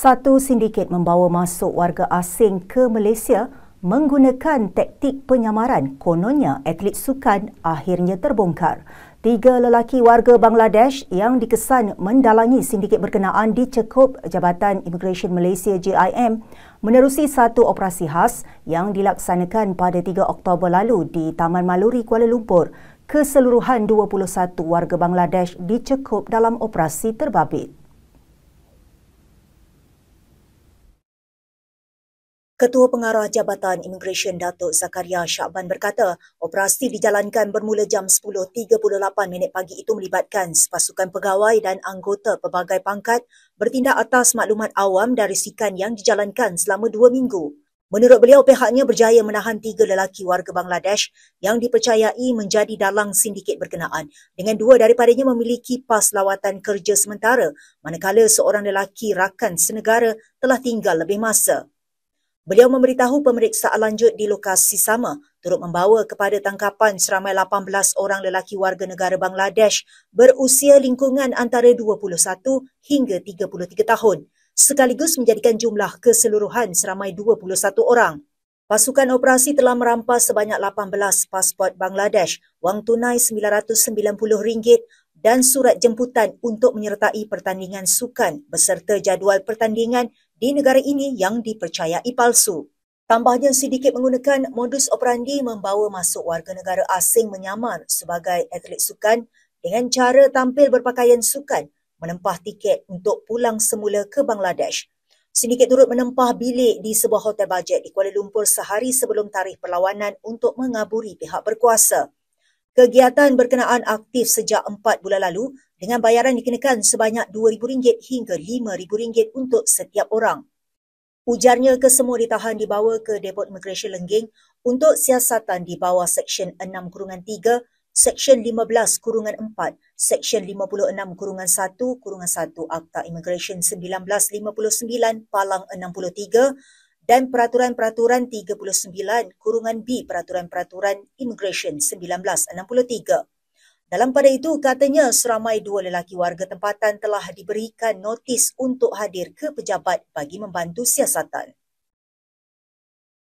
Satu sindiket membawa masuk warga asing ke Malaysia menggunakan taktik penyamaran kononnya atlet sukan akhirnya terbongkar. Tiga lelaki warga Bangladesh yang dikesan mendalangi sindiket berkenaan dicekup Jabatan Immigration Malaysia JIM menerusi satu operasi khas yang dilaksanakan pada 3 Oktober lalu di Taman Maluri, Kuala Lumpur. Keseluruhan 21 warga Bangladesh dicekup dalam operasi terbabit. Ketua Pengarah Jabatan Immigration Datuk Zakaria Syakban berkata, operasi dijalankan bermula jam 10.38 minit pagi itu melibatkan pasukan pegawai dan anggota pelbagai pangkat bertindak atas maklumat awam dari risikan yang dijalankan selama dua minggu. Menurut beliau, pihaknya berjaya menahan tiga lelaki warga Bangladesh yang dipercayai menjadi dalang sindiket berkenaan dengan dua daripadanya memiliki pas lawatan kerja sementara manakala seorang lelaki rakan senegara telah tinggal lebih masa. Beliau memberitahu pemeriksaan lanjut di lokasi sama turut membawa kepada tangkapan seramai 18 orang lelaki warga negara Bangladesh berusia lingkungan antara 21 hingga 33 tahun sekaligus menjadikan jumlah keseluruhan seramai 21 orang. Pasukan operasi telah merampas sebanyak 18 pasport Bangladesh, wang tunai RM990 dan surat jemputan untuk menyertai pertandingan sukan beserta jadual pertandingan di negara ini yang dipercayai palsu. Tambahnya sedikit menggunakan modus operandi membawa masuk warga negara asing menyamar sebagai atlet sukan dengan cara tampil berpakaian sukan menempah tiket untuk pulang semula ke Bangladesh. Sindiket turut menempah bilik di sebuah hotel bajet di Kuala Lumpur sehari sebelum tarikh perlawanan untuk mengaburi pihak berkuasa. Kegiatan berkenaan aktif sejak 4 bulan lalu dengan bayaran dikenakan sebanyak RM2,000 hingga RM5,000 untuk setiap orang. Ujarnya kesemua ditahan dibawa ke Depot Immigration Lengging untuk siasatan di bawah Seksyen 6 Kurungan 3, Seksyen 15 Kurungan 4, Seksyen 56 Kurungan 1 Kurungan 1 Akta Immigration 1959 Palang 63 dan Peraturan-Peraturan 39 Kurungan B Peraturan-Peraturan Immigration 1963. Dalam pada itu, katanya seramai dua lelaki warga tempatan telah diberikan notis untuk hadir ke pejabat bagi membantu siasatan.